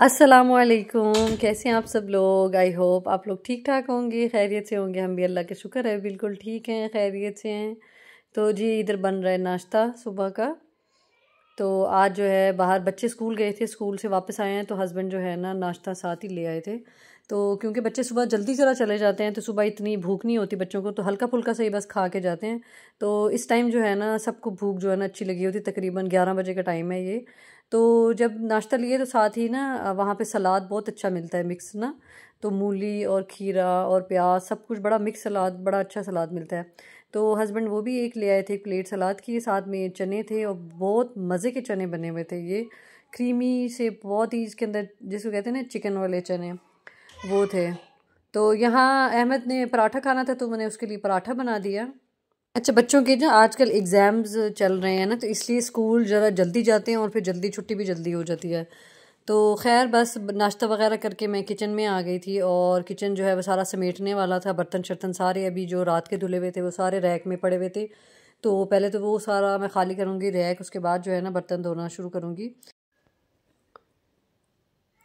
असलकुम कैसे हैं आप सब लोग आई होप आप लोग ठीक ठाक होंगे खैरियत से होंगे हम भी अल्लाह के शुक्र है बिल्कुल ठीक हैं खैरियत से हैं तो जी इधर बन रहा है नाश्ता सुबह का तो आज जो है बाहर बच्चे स्कूल गए थे स्कूल से वापस आए हैं तो हस्बैंड जो है ना नाश्ता साथ ही ले आए थे तो क्योंकि बच्चे सुबह जल्दी ज़रा चले जाते हैं तो सुबह इतनी भूख नहीं होती बच्चों को तो हल्का फुल्का सही बस खा के जाते हैं तो इस टाइम जो है ना सबको भूख जो है ना अच्छी लगी होती तकरीबन ग्यारह बजे का टाइम है ये तो जब नाश्ता लिए तो साथ ही ना वहाँ पे सलाद बहुत अच्छा मिलता है मिक्स ना तो मूली और खीरा और प्याज सब कुछ बड़ा मिक्स सलाद बड़ा अच्छा सलाद मिलता है तो हस्बैंड वो भी एक ले आए थे प्लेट सलाद की साथ में चने थे और बहुत मज़े के चने बने हुए थे ये क्रीमी से बहुत ही इसके अंदर जिसको कहते हैं ना चिकन वाले चने वो थे तो यहाँ अहमद ने पराठा खाना था तो मैंने उसके लिए पराठा बना दिया अच्छा बच्चों के ना आजकल एग्ज़ाम्स चल रहे हैं ना तो इसलिए स्कूल ज़रा जल्दी जाते हैं और फिर जल्दी छुट्टी भी जल्दी हो जाती है तो खैर बस नाश्ता वगैरह करके मैं किचन में आ गई थी और किचन जो है वो सारा समेटने वाला था बर्तन शर्तन सारे अभी जो रात के धुले हुए थे वो सारे रैक में पड़े हुए थे तो पहले तो वो सारा मैं खाली करूँगी रैक उसके बाद जो है ना बर्तन धोना शुरू करूँगी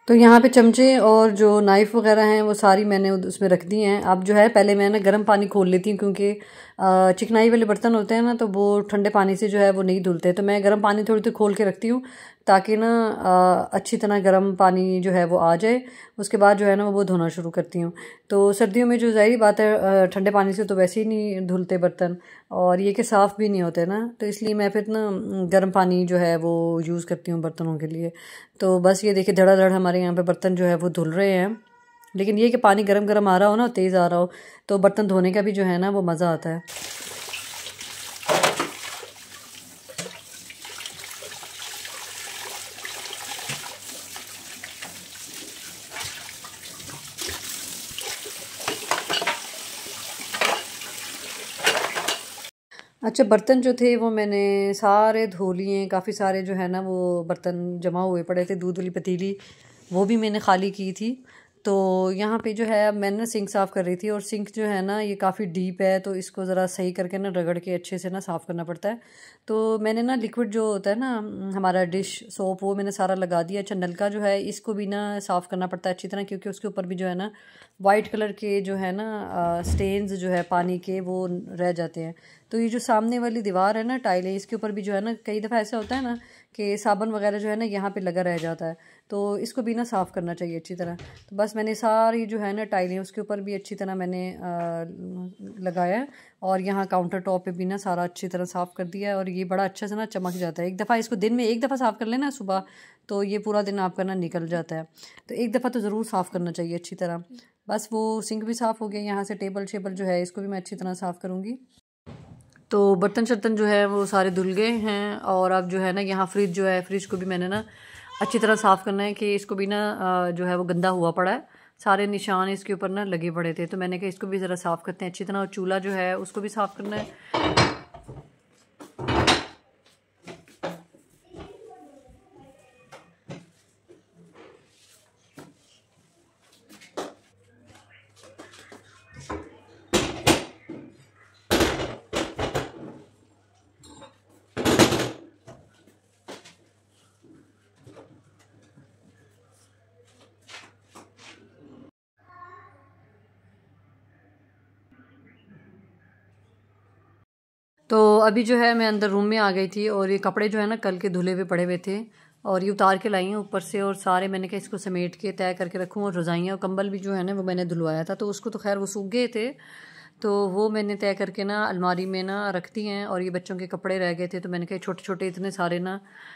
तो यहाँ पे चमचे और जो नाइफ़ वगैरह हैं वो सारी मैंने उसमें रख दी हैं अब जो है पहले मैं ना गर्म पानी खोल लेती हूँ क्योंकि चिकनाई वाले बर्तन होते हैं ना तो वो ठंडे पानी से जो है वो नहीं धुलते तो मैं गर्म पानी थोड़ी देर खोल के रखती हूँ ताकि ना अच्छी तरह गर्म पानी जो है वो आ जाए उसके बाद जो है ना वो धोना शुरू करती हूँ तो सर्दियों में जो ज़ाहरी बात है ठंडे पानी से तो वैसे ही नहीं धुलते बर्तन और ये कि साफ़ भी नहीं होते ना तो इसलिए मैं फिर ना गर्म पानी जो है वो यूज़ करती हूँ बर्तनों के लिए तो बस ये देखिए धड़ाधड़ हमारे यहाँ पर बर्तन जो है वो धुल रहे हैं लेकिन ये कि पानी गर्म गर्म आ रहा हो ना तेज़ आ रहा हो तो बर्तन धोने का भी जो है ना वो मज़ा आता है अच्छा बर्तन जो थे वो मैंने सारे धो लिए काफ़ी सारे जो है ना वो बर्तन जमा हुए पड़े थे दूध वाली पतीली वो भी मैंने खाली की थी तो यहाँ पे जो है मैंने ना सिंक साफ़ कर रही थी और सिंक जो है ना ये काफ़ी डीप है तो इसको ज़रा सही करके ना रगड़ के अच्छे से ना साफ़ करना पड़ता है तो मैंने ना लिक्विड जो होता है ना हमारा डिश सोप वो मैंने सारा लगा दिया अच्छा नलका जो है इसको भी ना साफ़ करना पड़ता है अच्छी तरह क्योंकि उसके ऊपर भी जो है ना वाइट कलर के जो है ना स्टेन्स जो है पानी के वो रह जाते हैं तो ये जो सामने वाली दीवार है ना टाइलें इसके ऊपर भी जो है ना कई दफ़ा ऐसा होता है ना कि साबन वगैरह जो है ना यहाँ पर लगा रह जाता है तो इसको भी ना साफ़ करना चाहिए अच्छी तरह तो बस मैंने सारी जो है ना टाइलें उसके ऊपर भी अच्छी तरह मैंने आ, लगाया और यहाँ काउंटर टॉप पे भी ना सारा अच्छी तरह साफ़ कर दिया और ये बड़ा अच्छा से ना चमक जाता है एक दफ़ा इसको दिन में एक दफ़ा साफ़ कर लेना सुबह तो ये पूरा दिन आपका ना निकल जाता है तो एक दफ़ा तो ज़रूर साफ़ करना चाहिए अच्छी तरह बस वो सिंक भी साफ़ हो गया यहाँ से टेबल शेबल जो है इसको भी मैं अच्छी तरह साफ़ करूँगी तो बर्तन शर्तन जो है वो सारे धुल गए हैं और अब जो है ना यहाँ फ्रिज जो है फ्रिज को भी मैंने ना अच्छी तरह साफ़ करना है कि इसको भी ना जो है वो गंदा हुआ पड़ा है सारे निशान इसके ऊपर ना लगे पड़े थे तो मैंने कहा इसको भी ज़रा साफ़ करते हैं अच्छी तरह और चूल्हा जो है उसको भी साफ़ करना है तो अभी जो है मैं अंदर रूम में आ गई थी और ये कपड़े जो है ना कल के धुले हुए पड़े हुए थे और ये उतार के लाई हैं ऊपर से और सारे मैंने कहा इसको समेट के तय करके रखूँ और रजाइयाँ और कंबल भी जो है ना वो मैंने धुलवाया था तो उसको तो खैर वो सूख गए थे तो वो मैंने तय करके ना अलमारी में ना रख दी हैं और ये बच्चों के कपड़े रह गए थे तो मैंने कहा छोटे छोटे इतने सारे ना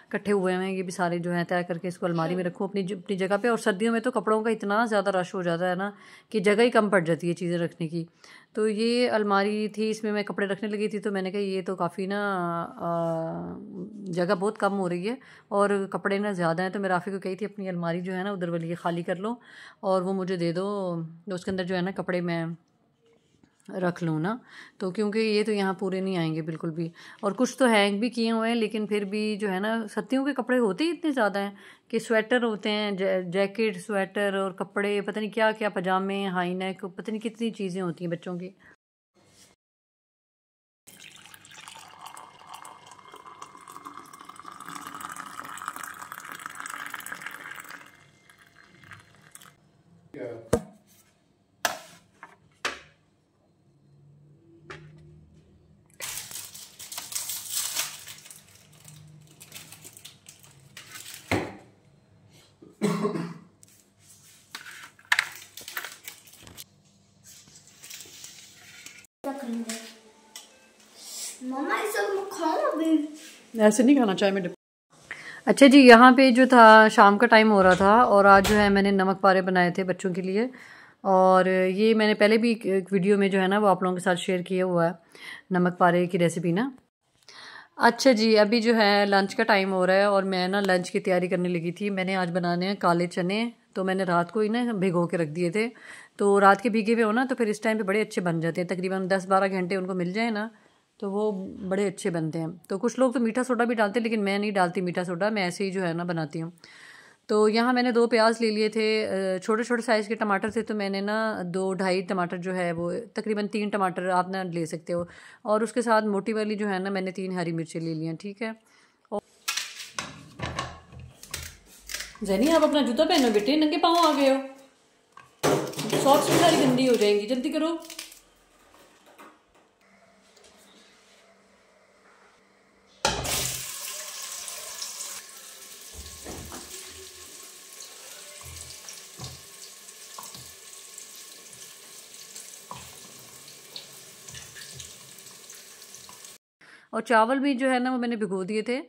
इकट्ठे हुए हैं ये भी सारे जो हैं तय करके इसको अलमारी में रखूँ अपनी अपनी जगह पे और सर्दियों में तो कपड़ों का इतना ज़्यादा रश हो जाता है ना कि जगह ही कम पड़ जाती है चीज़ें रखने की तो ये अलमारी थी इसमें मैं कपड़े रखने लगी थी तो मैंने कहा ये तो काफ़ी ना जगह बहुत कम हो रही है और कपड़े ना ज़्यादा हैं तो मैं राफ़ी को कही थी अपनी अलमारी जो है ना उधर वाली खाली कर लो और वो मुझे दे दो उसके अंदर जो है ना कपड़े मैं रख लूँ ना तो क्योंकि ये तो यहाँ पूरे नहीं आएंगे बिल्कुल भी और कुछ तो हैंग भी किए हुए हैं लेकिन फिर भी जो है ना सत्तियों के कपड़े होते ही इतने ज़्यादा हैं कि स्वेटर होते हैं जै, जैकेट स्वेटर और कपड़े पता नहीं क्या क्या पजामे हाई नेक पता नहीं कितनी चीज़ें होती हैं बच्चों की ऐसे नहीं खाना चाय में अच्छा जी यहाँ पे जो था शाम का टाइम हो रहा था और आज जो है मैंने नमक पारे बनाए थे बच्चों के लिए और ये मैंने पहले भी एक वीडियो में जो है ना वो आप लोगों के साथ शेयर किया हुआ है नमक पारे की रेसिपी ना अच्छा जी अभी जो है लंच का टाइम हो रहा है और मैं ना लंच की तैयारी करने लगी थी मैंने आज बनाने हैं काले चने तो मैंने रात को ही ना भिगो के रख दिए थे तो रात के भीगे हुए हो ना तो फिर इस टाइम पे बड़े अच्छे बन जाते हैं तकरीबन दस बारह घंटे उनको मिल जाए ना तो वो बड़े अच्छे बनते हैं तो कुछ लोग तो मीठा सोडा भी डालते हैं लेकिन मैं नहीं डालती मीठा सोडा मैं ऐसे ही जो है ना बनाती हूँ तो यहाँ मैंने दो प्याज ले लिए थे छोटे छोटे साइज़ के टमाटर थे तो मैंने ना दो ढाई टमाटर जो है वो तकरीबन तीन टमाटर आप ना ले सकते हो और उसके साथ मोटी वाली जो है ना मैंने तीन हरी मिर्चें ले ली हैं ठीक है और जैनी आप अपना जूता पहनो बेटे नंगे पाँव आ गए हो सॉक्स भी सारी गंदी हो जाएंगी जल्दी करो और चावल भी जो है ना वो मैंने भिगो दिए थे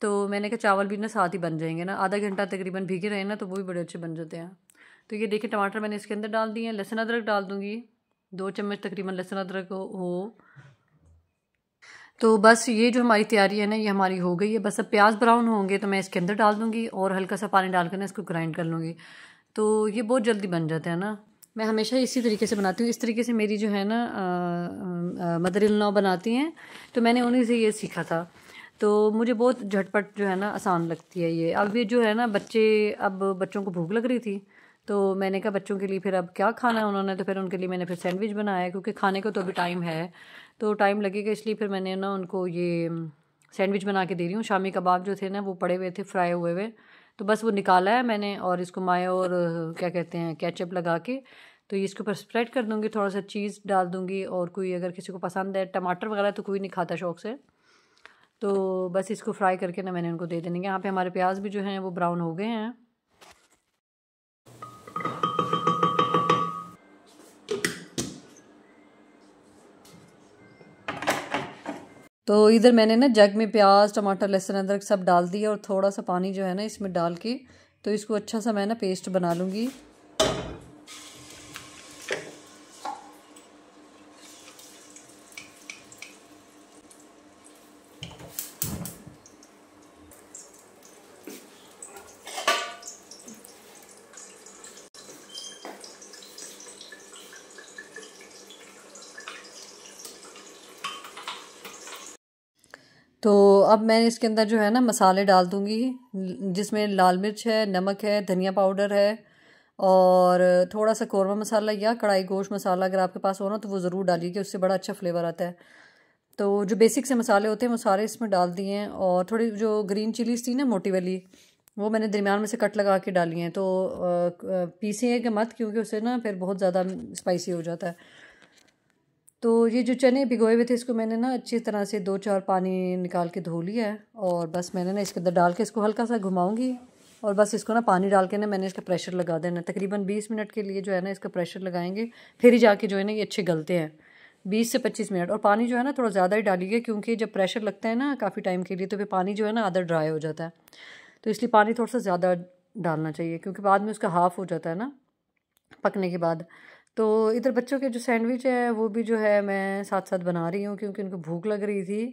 तो मैंने कहा चावल भी ना साथ ही बन जाएंगे ना आधा घंटा तकरीबन भीगे रहे ना तो वो भी बड़े अच्छे बन जाते हैं तो ये देखिए टमाटर मैंने इसके अंदर डाल दिए हैं लहसुन अदरक डाल दूँगी दो चम्मच तकरीबन लहसुन अदरक हो तो बस ये जो हमारी तैयारी है ना ये हमारी हो गई है बस अब प्याज ब्राउन होंगे तो मैं इसके अंदर डाल दूँगी और हल्का सा पानी डालकर ना इसको ग्राइंड कर लूँगी तो ये बहुत जल्दी बन जाता है ना मैं हमेशा इसी तरीके से बनाती हूँ इस तरीके से मेरी जो है ना मदर इन लॉ बनाती हैं तो मैंने उन्हीं से ये सीखा था तो मुझे बहुत झटपट जो है ना आसान लगती है ये अब ये जो है ना बच्चे अब बच्चों को भूख लग रही थी तो मैंने कहा बच्चों के लिए फिर अब क्या खाना है उन्होंने तो फिर उनके लिए मैंने फिर सैंडविच बनाया क्योंकि खाने को तो अभी टाइम है तो टाइम लगेगा इसलिए फिर मैंने ना उनको ये सैंडविच बना के दे रही हूँ शामी कबाब जो थे ना वो पड़े हुए थे फ्राई हुए हुए तो बस वो निकाला है मैंने और इसको माया और क्या कहते हैं कैचअप लगा के तो ये इसके ऊपर स्प्रेड कर दूँगी थोड़ा सा चीज़ डाल दूँगी और कोई अगर किसी को पसंद है टमाटर वगैरह तो कोई नहीं खाता शौक से तो बस इसको फ्राई करके ना मैंने उनको दे देने के यहाँ पे हमारे प्याज भी जो हैं वो ब्राउन हो गए हैं तो इधर मैंने ना जग में प्याज टमाटर लहसुन अदरक सब डाल दिया और थोड़ा सा पानी जो है ना इसमें डाल के तो इसको अच्छा सा मैं ना पेस्ट बना लूँगी अब मैं इसके अंदर जो है ना मसाले डाल दूँगी जिसमें लाल मिर्च है नमक है धनिया पाउडर है और थोड़ा सा कौरमा मसाला या कढ़ाई गोश मसाला अगर आपके पास हो ना तो वो ज़रूर डालिए कि उससे बड़ा अच्छा फ्लेवर आता है तो जो बेसिक से मसाले होते हैं वो सारे इसमें डाल दिए हैं और थोड़ी जो ग्रीन चिलीज थी ना मोटी वाली वो मैंने दरमियान में से कट लगा के डाली हैं तो कि मत क्योंकि उससे ना फिर बहुत ज़्यादा स्पाइसी हो जाता है तो ये जो चने भिगोए हुए थे इसको मैंने ना अच्छी तरह से दो चार पानी निकाल के धो लिया है और बस मैंने ना इसके अंदर डाल के इसको हल्का सा घुमाऊँगी और बस इसको ना पानी डाल के ना मैंने इसका प्रेशर लगा देना तकरीबन बीस मिनट के लिए जो है ना इसका प्रेशर लगाएंगे फिर ही जाके जो है ना ये अच्छे गलते हैं बीस से पच्चीस मिनट और पानी जो है ना थोड़ा ज़्यादा ही डालिए क्योंकि जब प्रेशर लगता है ना काफ़ी टाइम के लिए तो फिर पानी जो है ना आधा ड्राई हो जाता है तो इसलिए पानी थोड़ा सा ज़्यादा डालना चाहिए क्योंकि बाद में उसका हाफ़ हो जाता है ना पकने के बाद तो इधर बच्चों के जो सैंडविच हैं वो भी जो है मैं साथ साथ बना रही हूँ क्योंकि उनको भूख लग रही थी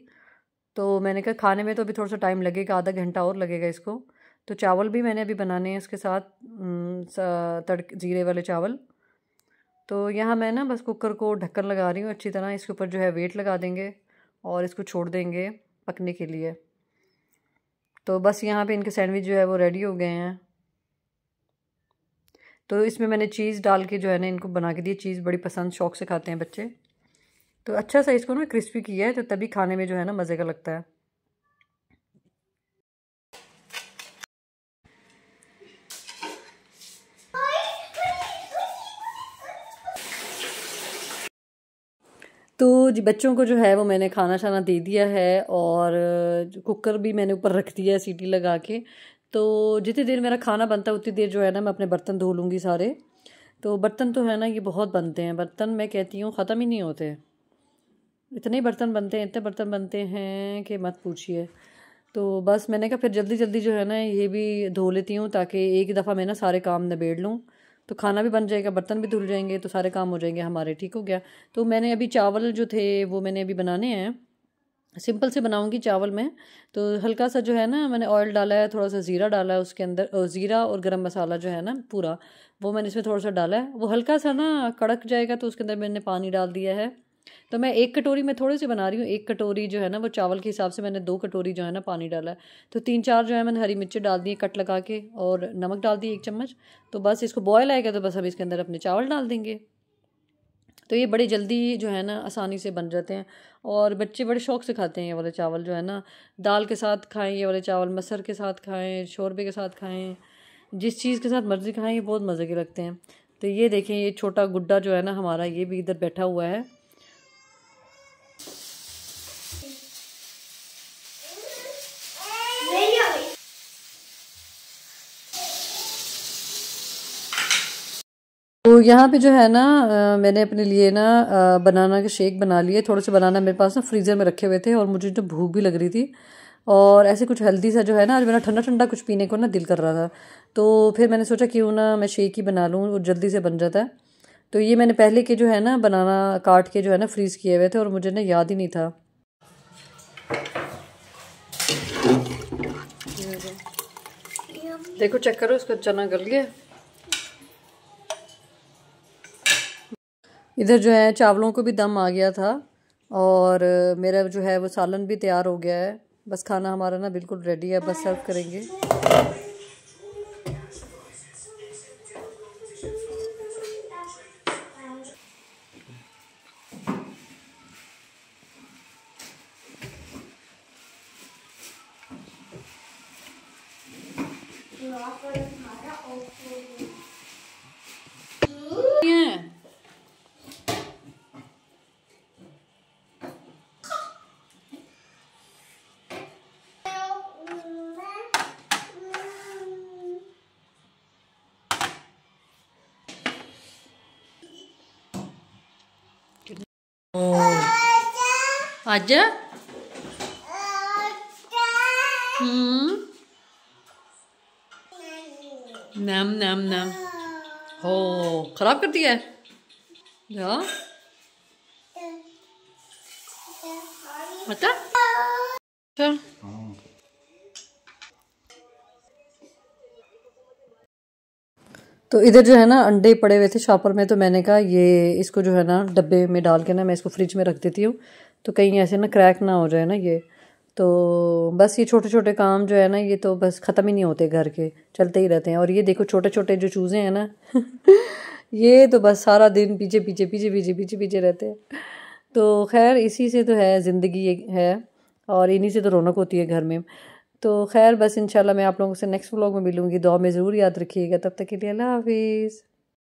तो मैंने कहा खाने में तो अभी थोड़ा सा टाइम लगेगा आधा घंटा और लगेगा इसको तो चावल भी मैंने अभी बनाने हैं इसके साथ तड़के जीरे वाले चावल तो यहाँ मैं ना बस कुकर को ढक्कन लगा रही हूँ अच्छी तरह इसके ऊपर जो है वेट लगा देंगे और इसको छोड़ देंगे पकने के लिए तो बस यहाँ पे इनके सैंडविच जो है वो रेडी हो गए हैं तो इसमें मैंने चीज़ डाल के जो है ना इनको बना के दी चीज़ बड़ी पसंद शौक से खाते हैं बच्चे तो अच्छा सा इसको ना क्रिस्पी किया है तो तभी खाने में जो है ना मज़े का लगता है तो जी बच्चों को जो है वो मैंने खाना शाना दे दिया है और कुकर भी मैंने ऊपर रख दिया है सीटी लगा के तो जितनी देर मेरा खाना बनता है उतनी देर जो है ना मैं अपने बर्तन धो लूँगी सारे तो बर्तन तो है ना ये बहुत बनते हैं बर्तन मैं कहती हूँ ख़त्म ही नहीं होते इतने बर्तन बनते हैं इतने बर्तन बनते हैं कि मत पूछिए तो बस मैंने कहा फिर जल्दी जल्दी जो है ना ये भी धो लेती हूँ ताकि एक दफ़ा मैं ना सारे काम नबेड़ लूँ तो खाना भी बन जाएगा बर्तन भी धुल जाएंगे तो सारे काम हो जाएंगे हमारे ठीक हो गया तो मैंने अभी चावल जो थे वो मैंने अभी बनाने हैं सिंपल से बनाऊंगी चावल में तो हल्का सा जो है ना मैंने ऑयल डाला है थोड़ा सा ज़ीरा डाला है उसके अंदर ज़ीरा और गरम मसाला जो है ना पूरा वो मैंने इसमें थोड़ा सा डाला है वो हल्का सा ना कड़क जाएगा तो उसके अंदर मैंने पानी डाल दिया है तो मैं एक कटोरी में थोड़ी सी बना रही हूँ एक कटोरी जो है ना वो चावल के हिसाब से मैंने दो कटोरी जो है ना पानी डाला है तो तीन चार जो है मैंने हरी मिर्ची डाल दी कट लगा के और नमक डाल दिए एक चम्मच तो बस इसको बॉयल आएगा तो बस हम इसके अंदर अपने चावल डाल देंगे तो ये बड़ी जल्दी जो है ना आसानी से बन जाते हैं और बच्चे बड़े शौक से खाते हैं ये वाले चावल जो है ना दाल के साथ खाएं ये वाले चावल मसर के साथ खाएं शोरबे के साथ खाएं जिस चीज़ के साथ मर्ज़ी खाएं ये बहुत मज़े के लगते हैं तो ये देखें ये छोटा गुड्डा जो है ना हमारा ये भी इधर बैठा हुआ है यहाँ पे जो है ना मैंने अपने लिए ना बनाना के शेक बना लिए थोड़े से बनाना मेरे पास ना फ्रीज़र में रखे हुए थे और मुझे तो भूख भी लग रही थी और ऐसे कुछ हेल्दी सा जो है ना आज मेरा ठंडा ठंडा कुछ पीने को ना दिल कर रहा था तो फिर मैंने सोचा क्यों ना मैं शेक ही बना लूँ और जल्दी से बन जाता है तो ये मैंने पहले के जो है ना बनाना काट के जो है ना फ्रीज़ किए हुए थे और मुझे ना याद ही नहीं था देखो चेक करो इसका चना गल गया इधर जो है चावलों को भी दम आ गया था और मेरा जो है वो सालन भी तैयार हो गया है बस खाना हमारा ना बिल्कुल रेडी है बस सर्व करेंगे अज नम नम नम हो खराब कर दिया है जा तो इधर जो है ना अंडे पड़े हुए थे शॉपर में तो मैंने कहा ये इसको जो है ना डब्बे में डाल के ना मैं इसको फ्रिज में रख देती हूँ तो कहीं ऐसे ना क्रैक ना हो जाए ना ये तो बस ये छोटे छोटे काम जो है ना ये तो बस ख़त्म ही नहीं होते घर के चलते ही रहते हैं और ये देखो छोटे छोटे जो चूज़ें हैं ना ये तो बस सारा दिन पीछे पीछे पीछे पीछे पीछे पीछे रहते हैं तो खैर इसी से तो है ज़िंदगी है और इन्हीं से तो रौनक होती है घर में तो खैर बस इंशाल्लाह मैं आप लोगों से नेक्स्ट व्लॉग में मिलूँगी दुआ में ज़रूर याद रखिएगा तब तक के लिए अल्लाह हाफिज़